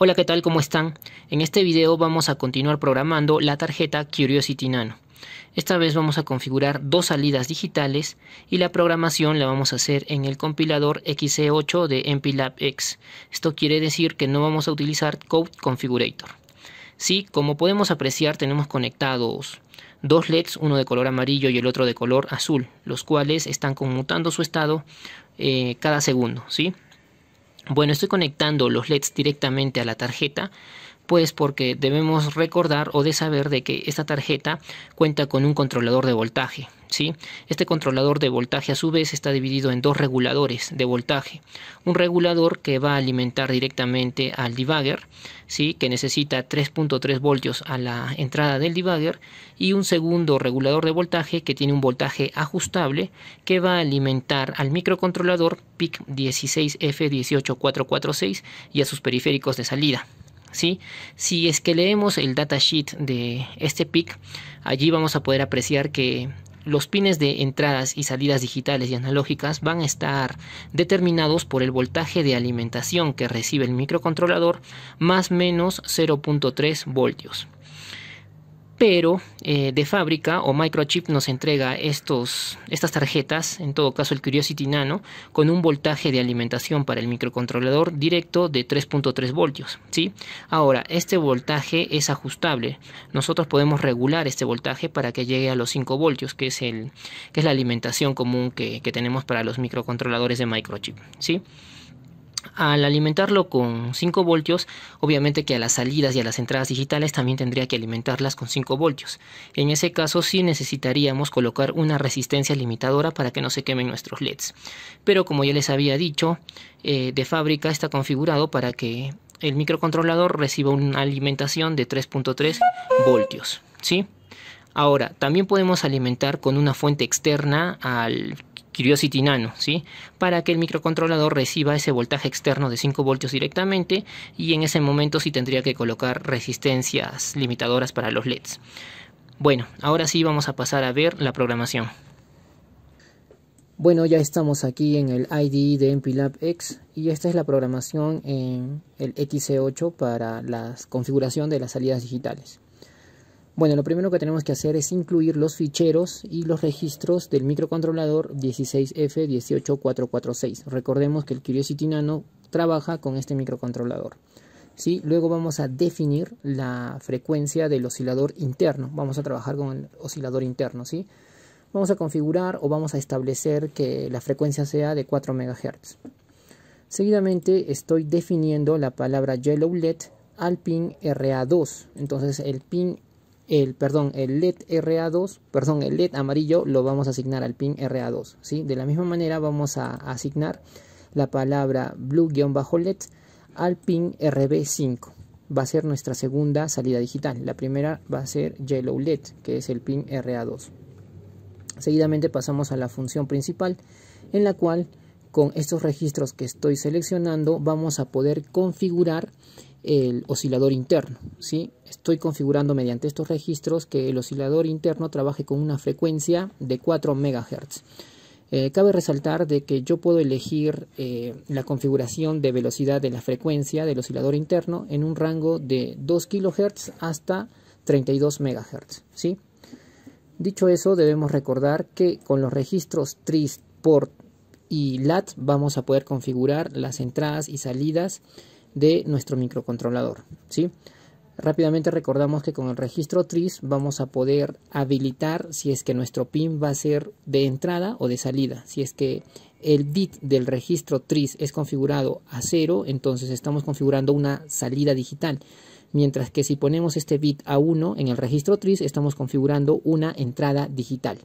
Hola, ¿qué tal? ¿Cómo están? En este video vamos a continuar programando la tarjeta Curiosity Nano. Esta vez vamos a configurar dos salidas digitales y la programación la vamos a hacer en el compilador XC8 de MPLAB X. Esto quiere decir que no vamos a utilizar Code Configurator. Sí, como podemos apreciar tenemos conectados dos LEDs, uno de color amarillo y el otro de color azul, los cuales están conmutando su estado eh, cada segundo, ¿sí? Bueno, estoy conectando los LEDs directamente a la tarjeta pues porque debemos recordar o de saber de que esta tarjeta cuenta con un controlador de voltaje. ¿sí? Este controlador de voltaje a su vez está dividido en dos reguladores de voltaje. Un regulador que va a alimentar directamente al debugger, ¿sí? que necesita 3.3 voltios a la entrada del debugger, y un segundo regulador de voltaje que tiene un voltaje ajustable que va a alimentar al microcontrolador PIC 16F18446 y a sus periféricos de salida. Si es que leemos el datasheet de este PIC, allí vamos a poder apreciar que los pines de entradas y salidas digitales y analógicas van a estar determinados por el voltaje de alimentación que recibe el microcontrolador más menos 0.3 voltios pero eh, de fábrica o Microchip nos entrega estas tarjetas, en todo caso el Curiosity Nano, con un voltaje de alimentación para el microcontrolador directo de 3.3 voltios. ¿sí? Ahora, este voltaje es ajustable. Nosotros podemos regular este voltaje para que llegue a los 5 voltios, que es, el, que es la alimentación común que, que tenemos para los microcontroladores de Microchip. ¿sí? al alimentarlo con 5 voltios, obviamente que a las salidas y a las entradas digitales también tendría que alimentarlas con 5 voltios. En ese caso sí necesitaríamos colocar una resistencia limitadora para que no se quemen nuestros LEDs. Pero como ya les había dicho, eh, de fábrica está configurado para que el microcontrolador reciba una alimentación de 3.3 voltios. ¿sí? Ahora, también podemos alimentar con una fuente externa al Curiosity Nano, ¿sí? Para que el microcontrolador reciba ese voltaje externo de 5 voltios directamente y en ese momento sí tendría que colocar resistencias limitadoras para los LEDs. Bueno, ahora sí vamos a pasar a ver la programación. Bueno, ya estamos aquí en el IDE de MPLAB X y esta es la programación en el XC8 para la configuración de las salidas digitales. Bueno, lo primero que tenemos que hacer es incluir los ficheros y los registros del microcontrolador 16F18446. Recordemos que el Curiosity Nano trabaja con este microcontrolador. ¿sí? Luego vamos a definir la frecuencia del oscilador interno. Vamos a trabajar con el oscilador interno. ¿sí? Vamos a configurar o vamos a establecer que la frecuencia sea de 4 MHz. Seguidamente estoy definiendo la palabra yellow LED al pin RA2. Entonces el pin el perdón, el LED RA2, perdón, el LED amarillo lo vamos a asignar al pin RA2, ¿sí? De la misma manera vamos a asignar la palabra blue-LED al pin RB5. Va a ser nuestra segunda salida digital. La primera va a ser yellow LED, que es el pin RA2. Seguidamente pasamos a la función principal, en la cual con estos registros que estoy seleccionando vamos a poder configurar el oscilador interno. ¿sí? Estoy configurando mediante estos registros que el oscilador interno trabaje con una frecuencia de 4 MHz. Eh, cabe resaltar de que yo puedo elegir eh, la configuración de velocidad de la frecuencia del oscilador interno en un rango de 2 kHz hasta 32 MHz. ¿sí? Dicho eso, debemos recordar que con los registros TRIS, PORT y LAT vamos a poder configurar las entradas y salidas de nuestro microcontrolador. Rápidamente recordamos que con el registro TRIS vamos a poder habilitar si es que nuestro pin va a ser de entrada o de salida. Si es que el bit del registro TRIS es configurado a 0, entonces estamos configurando una salida digital. Mientras que si ponemos este bit a 1 en el registro TRIS, estamos configurando una entrada digital.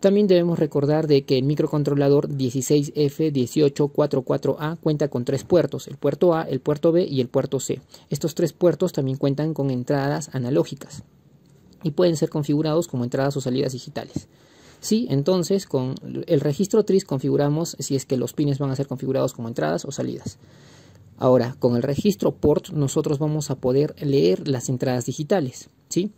También debemos recordar de que el microcontrolador 16F1844A cuenta con tres puertos, el puerto A, el puerto B y el puerto C. Estos tres puertos también cuentan con entradas analógicas y pueden ser configurados como entradas o salidas digitales. Sí, entonces con el registro TRIS configuramos si es que los pines van a ser configurados como entradas o salidas. Ahora, con el registro PORT nosotros vamos a poder leer las entradas digitales, ¿sí?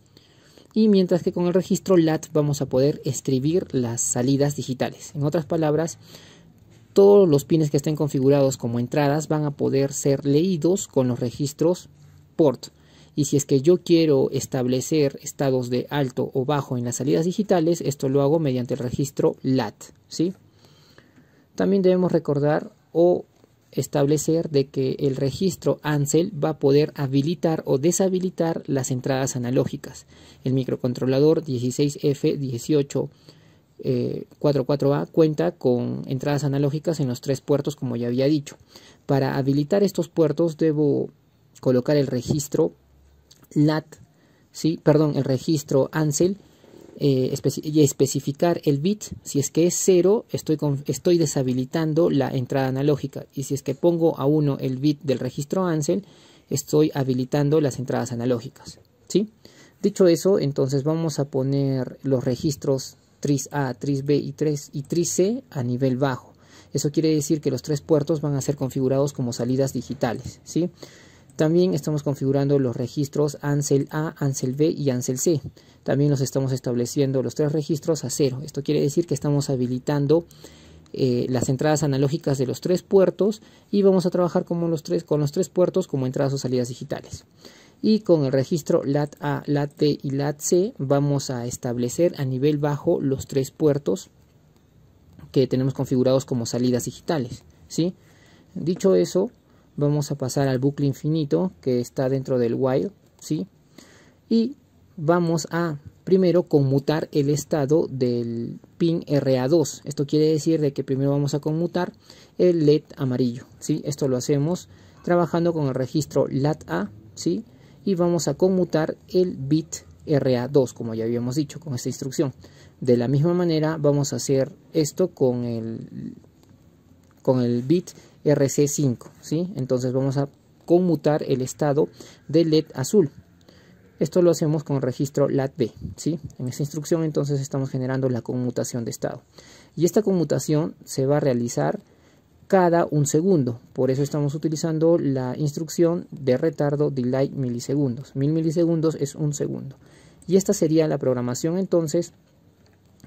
y mientras que con el registro LAT vamos a poder escribir las salidas digitales. En otras palabras, todos los pines que estén configurados como entradas van a poder ser leídos con los registros port. Y si es que yo quiero establecer estados de alto o bajo en las salidas digitales, esto lo hago mediante el registro LAT. ¿sí? También debemos recordar o establecer de que el registro ANSEL va a poder habilitar o deshabilitar las entradas analógicas. El microcontrolador 16F18 44A eh, cuenta con entradas analógicas en los tres puertos como ya había dicho. Para habilitar estos puertos debo colocar el registro LAT, ¿sí? perdón, el registro ANSEL eh, y especificar el bit. Si es que es 0, estoy, estoy deshabilitando la entrada analógica. Y si es que pongo a 1 el bit del registro Ansel, estoy habilitando las entradas analógicas. ¿sí? Dicho eso, entonces vamos a poner los registros TRIS-A, TRIS-B y, 3, y TRIS-C a nivel bajo. Eso quiere decir que los tres puertos van a ser configurados como salidas digitales. ¿sí? También estamos configurando los registros ANSEL A, ANSEL B y ANSEL C. También nos estamos estableciendo los tres registros a cero. Esto quiere decir que estamos habilitando eh, las entradas analógicas de los tres puertos y vamos a trabajar los tres, con los tres puertos como entradas o salidas digitales. Y con el registro LAT A, LAT T y LAT C vamos a establecer a nivel bajo los tres puertos que tenemos configurados como salidas digitales. ¿sí? Dicho eso, vamos a pasar al bucle infinito que está dentro del while, ¿sí? Y vamos a primero conmutar el estado del pin RA2. Esto quiere decir de que primero vamos a conmutar el LED amarillo, ¿sí? Esto lo hacemos trabajando con el registro LATA, ¿sí? Y vamos a conmutar el bit RA2, como ya habíamos dicho con esta instrucción. De la misma manera vamos a hacer esto con el, con el bit RC5, ¿sí? Entonces vamos a conmutar el estado de LED azul. Esto lo hacemos con registro LATB, ¿sí? En esta instrucción entonces estamos generando la conmutación de estado. Y esta conmutación se va a realizar cada un segundo. Por eso estamos utilizando la instrucción de retardo delay milisegundos. Mil milisegundos es un segundo. Y esta sería la programación entonces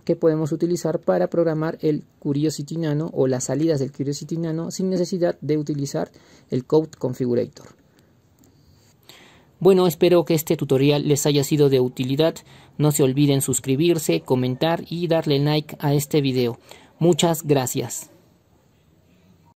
que podemos utilizar para programar el Curiosity Nano o las salidas del Curiosity Nano sin necesidad de utilizar el Code Configurator. Bueno, espero que este tutorial les haya sido de utilidad. No se olviden suscribirse, comentar y darle like a este video. Muchas gracias.